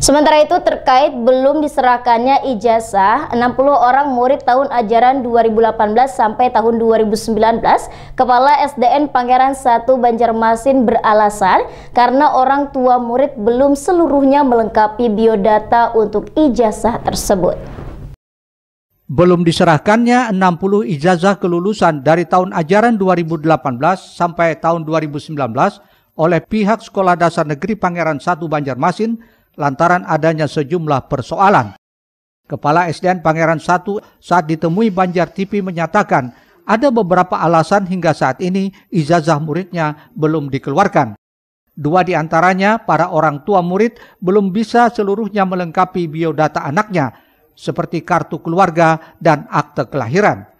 Sementara itu terkait belum diserahkannya ijazah 60 orang murid tahun ajaran 2018 sampai tahun 2019, Kepala SDN Pangeran 1 Banjarmasin beralasan karena orang tua murid belum seluruhnya melengkapi biodata untuk ijazah tersebut. Belum diserahkannya 60 ijazah kelulusan dari tahun ajaran 2018 sampai tahun 2019 oleh pihak Sekolah Dasar Negeri Pangeran 1 Banjarmasin lantaran adanya sejumlah persoalan. Kepala SDN Pangeran 1 saat ditemui Banjar TV menyatakan ada beberapa alasan hingga saat ini ijazah muridnya belum dikeluarkan. Dua di antaranya para orang tua murid belum bisa seluruhnya melengkapi biodata anaknya seperti kartu keluarga dan akte kelahiran.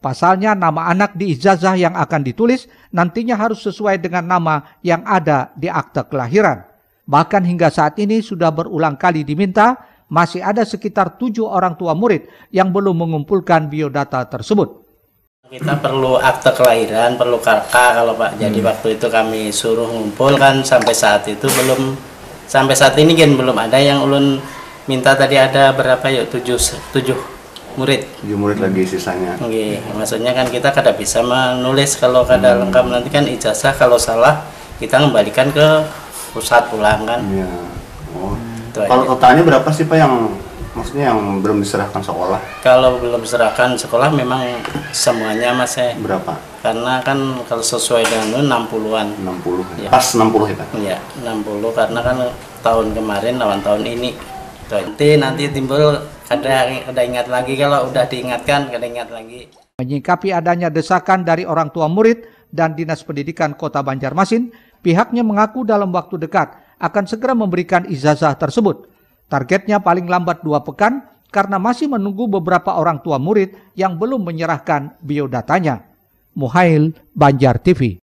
Pasalnya nama anak di ijazah yang akan ditulis nantinya harus sesuai dengan nama yang ada di akte kelahiran. Bahkan hingga saat ini sudah berulang kali diminta, masih ada sekitar tujuh orang tua murid yang belum mengumpulkan biodata tersebut. Kita perlu akte kelahiran, perlu KK kalau Pak. Jadi hmm. waktu itu kami suruh ngumpul kan sampai saat itu belum sampai saat ini kan belum ada yang ulun minta tadi ada berapa yuk ya, tujuh tujuh murid. Tujuh murid lagi hmm. sisanya. Oke, okay. maksudnya kan kita kada bisa menulis kalau kada hmm. lengkap nanti kan ijazah kalau salah kita kembalikan ke pusat pulang kan iya oh. kalau totalnya berapa sih pak yang maksudnya yang belum diserahkan sekolah kalau belum diserahkan sekolah memang semuanya mas ya berapa karena kan kalau sesuai dengan itu 60-an 60 ya. pas 60 ya pak iya 60 karena kan tahun kemarin lawan tahun ini nanti nanti timbul ada ada ingat lagi kalau udah diingatkan ada ingat lagi Menyikapi adanya desakan dari orang tua murid dan Dinas Pendidikan Kota Banjarmasin, pihaknya mengaku dalam waktu dekat akan segera memberikan ijazah tersebut. Targetnya paling lambat dua pekan karena masih menunggu beberapa orang tua murid yang belum menyerahkan biodatanya. Muhail Banjar TV